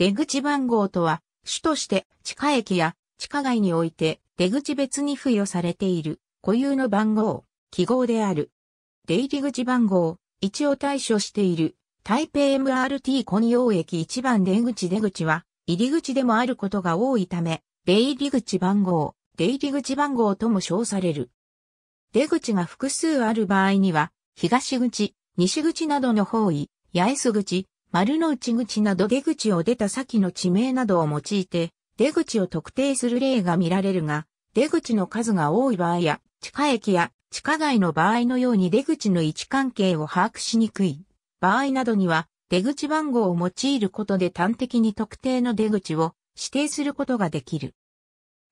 出口番号とは、主として地下駅や地下街において出口別に付与されている固有の番号、記号である。出入り口番号、一を対処している台北 MRT 混用駅一番出口出口は入り口でもあることが多いため、出入り口番号、出入り口番号とも称される。出口が複数ある場合には、東口、西口などの方位、八重洲口、丸の内口など出口を出た先の地名などを用いて、出口を特定する例が見られるが、出口の数が多い場合や、地下駅や地下街の場合のように出口の位置関係を把握しにくい場合などには、出口番号を用いることで端的に特定の出口を指定することができる。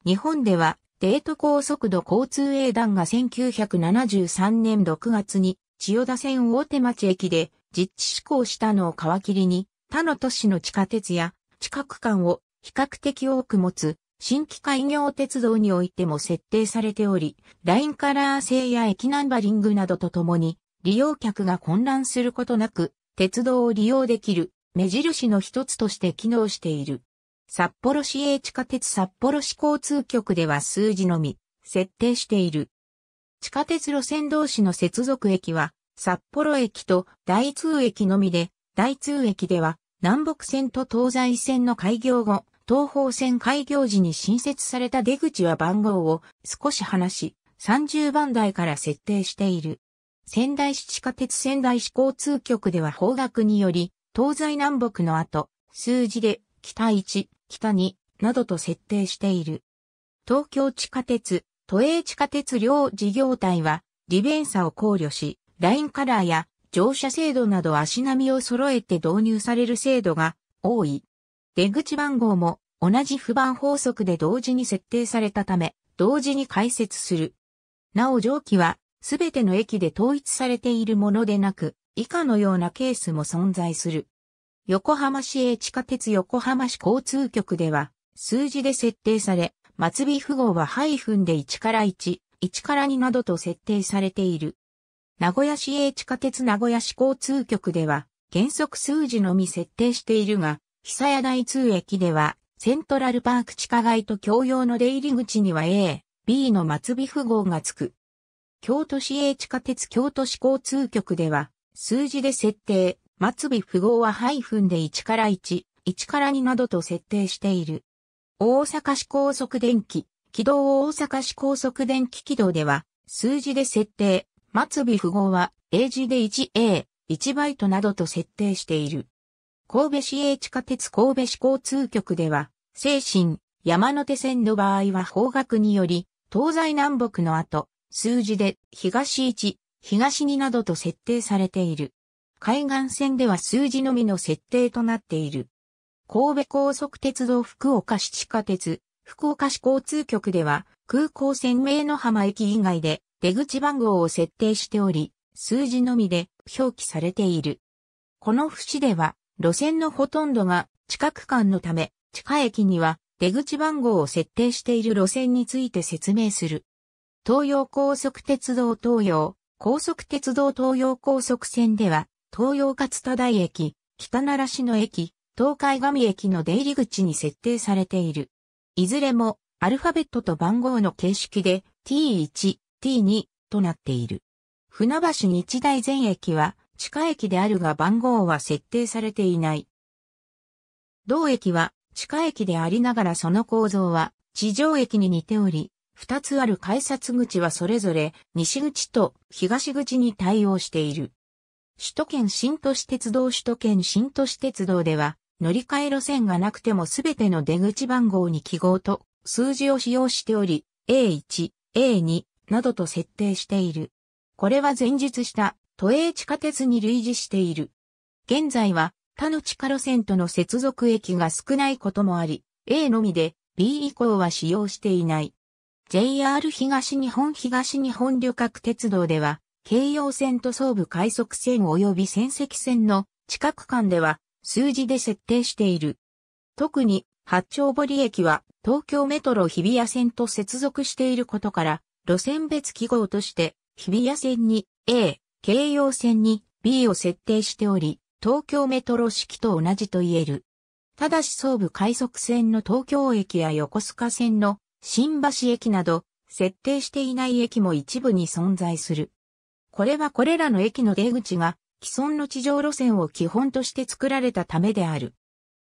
日本では、デート高速度交通営団が1973年6月に千代田線大手町駅で実地施行したのを皮切りに、他の都市の地下鉄や地下区間を比較的多く持つ新規開業鉄道においても設定されており、ラインカラー制や駅ナンバリングなどとともに、利用客が混乱することなく、鉄道を利用できる目印の一つとして機能している。札幌市営地下鉄札幌市交通局では数字のみ設定している。地下鉄路線同士の接続駅は札幌駅と大通駅のみで、大通駅では南北線と東西線の開業後、東方線開業時に新設された出口は番号を少し離し、30番台から設定している。仙台市地下鉄仙台市交通局では方角により、東西南北の後、数字で北1、北2などと設定している。東京地下鉄、都営地下鉄両事業体は利便さを考慮し、ラインカラーや乗車制度など足並みを揃えて導入される制度が多い。出口番号も同じ不番法則で同時に設定されたため、同時に解説する。なお上記は、すべての駅で統一されているものでなく、以下のようなケースも存在する。横浜市営地下鉄横浜市交通局では、数字で設定され、末尾符号はハイフンで1から1、1から2などと設定されている。名古屋市営地下鉄名古屋市交通局では、原則数字のみ設定しているが、久屋台通駅では、セントラルパーク地下街と共用の出入り口には A、B の末尾符号がつく。京都市営地下鉄京都市交通局では、数字で設定、末尾符号はハイフンで1から1、1から2などと設定している。大阪市高速電気、軌道大阪市高速電気軌道では、数字で設定、末尾符号は、英字で 1A、1バイトなどと設定している。神戸市営地下鉄神戸市交通局では、精神、山手線の場合は方角により、東西南北の後、数字で東1、東2などと設定されている。海岸線では数字のみの設定となっている。神戸高速鉄道福岡市地下鉄、福岡市交通局では、空港線名の浜駅以外で、出口番号を設定しており、数字のみで表記されている。この節では、路線のほとんどが地下区間のため、地下駅には出口番号を設定している路線について説明する。東洋高速鉄道東洋、高速鉄道東洋高速線では、東洋勝田台駅、北奈良市の駅、東海上駅の出入り口に設定されている。いずれもアルファベットと番号の形式で T1、2となっている。船橋日大全駅は地下駅であるが番号は設定されていない。同駅は地下駅でありながらその構造は地上駅に似ており、二つある改札口はそれぞれ西口と東口に対応している。首都圏新都市鉄道首都圏新都市鉄道では乗り換え路線がなくてもすべての出口番号に記号と数字を使用しており、A1、A2、などと設定している。これは前述した都営地下鉄に類似している。現在は他の地下路線との接続駅が少ないこともあり、A のみで B 以降は使用していない。JR 東日本東日本旅客鉄道では、京葉線と総武快速線及び仙石線の近く間では数字で設定している。特に八丁堀駅は東京メトロ日比谷線と接続していることから路線別記号として、日比谷線に A、京葉線に B を設定しており、東京メトロ式と同じと言える。ただし総武快速線の東京駅や横須賀線の新橋駅など、設定していない駅も一部に存在する。これはこれらの駅の出口が既存の地上路線を基本として作られたためである。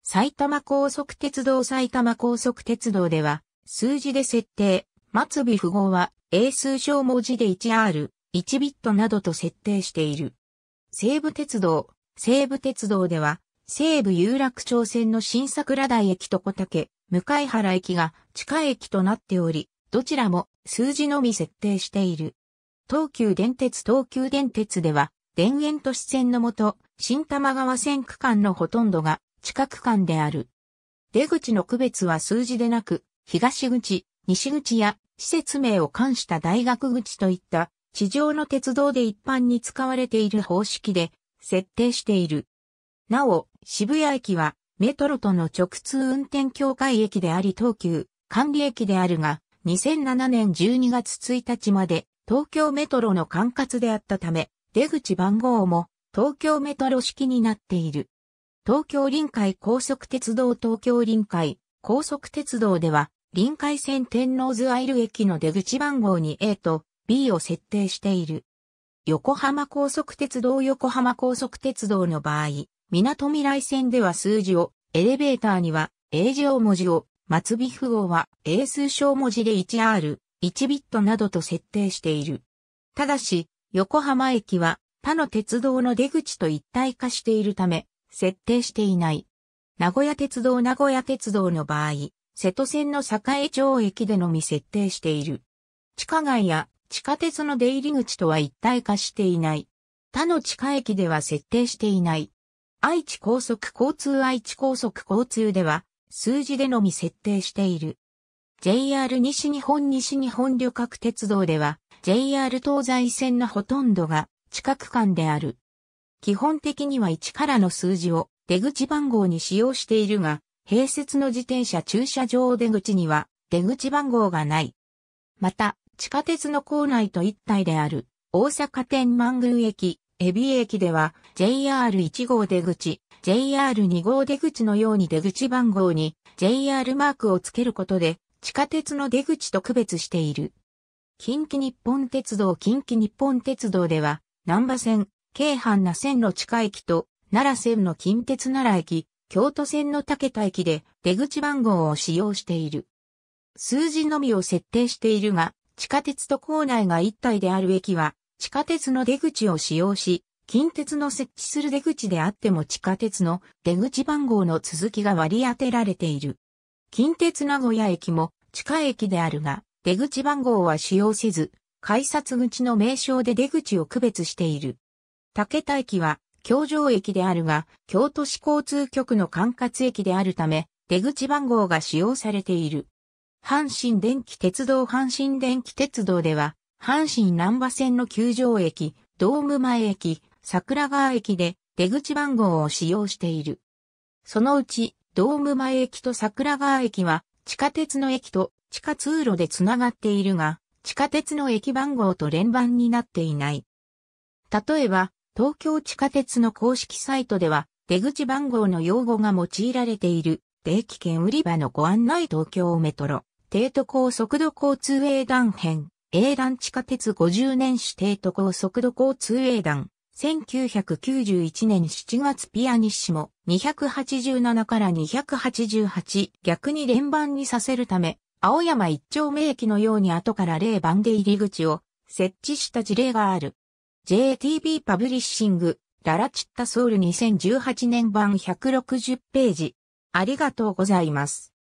埼玉高速鉄道埼玉高速鉄道では、数字で設定、末尾符号は英数小文字で 1R、1ビットなどと設定している。西武鉄道、西武鉄道では、西武有楽町線の新桜台駅と小竹、向原駅が地下駅となっており、どちらも数字のみ設定している。東急電鉄東急電鉄では、田園都市線のもと、新玉川線区間のほとんどが地下区間である。出口の区別は数字でなく、東口、西口や施設名を冠した大学口といった地上の鉄道で一般に使われている方式で設定している。なお、渋谷駅はメトロとの直通運転協会駅であり東急管理駅であるが、2007年12月1日まで東京メトロの管轄であったため、出口番号も東京メトロ式になっている。東京臨海高速鉄道東京臨海高速鉄道では臨海線天王洲アイル駅の出口番号に A と B を設定している。横浜高速鉄道横浜高速鉄道の場合、港未来線では数字を、エレベーターには英字大文字を、末尾符号は英数小文字で 1R、1ビットなどと設定している。ただし、横浜駅は他の鉄道の出口と一体化しているため、設定していない。名古屋鉄道名古屋鉄道の場合、瀬戸線の栄町駅でのみ設定している。地下街や地下鉄の出入り口とは一体化していない。他の地下駅では設定していない。愛知高速交通愛知高速交通では数字でのみ設定している。JR 西日本西日本旅客鉄道では JR 東西線のほとんどが地下区間である。基本的には1からの数字を出口番号に使用しているが、併設の自転車駐車場出口には出口番号がない。また、地下鉄の構内と一体である大阪天満宮駅、エビ駅では JR1 号出口、JR2 号出口のように出口番号に JR マークをつけることで地下鉄の出口と区別している。近畿日本鉄道近畿日本鉄道では、南波線、京阪那線路地下駅と、奈良線の近鉄奈良駅、京都線の竹田駅で出口番号を使用している。数字のみを設定しているが、地下鉄と構内が一体である駅は、地下鉄の出口を使用し、近鉄の設置する出口であっても地下鉄の出口番号の続きが割り当てられている。近鉄名古屋駅も地下駅であるが、出口番号は使用せず、改札口の名称で出口を区別している。竹田駅は京城駅であるが、京都市交通局の管轄駅であるため、出口番号が使用されている。阪神電気鉄道阪神電気鉄道では、阪神南波線の球場駅、ドーム前駅、桜川駅で出口番号を使用している。そのうち、ドーム前駅と桜川駅は、地下鉄の駅と地下通路でつながっているが、地下鉄の駅番号と連番になっていない。例えば、東京地下鉄の公式サイトでは、出口番号の用語が用いられている、定期券売り場のご案内東京メトロ、帝都高速度交通営団編、A 団地下鉄50年始帝都高速度交通営団、1991年7月ピアニッシモ287から288逆に連番にさせるため、青山一丁目駅のように後から0番で入り口を設置した事例がある。JTB パブリッシング、ララチッタソウル2018年版160ページ。ありがとうございます。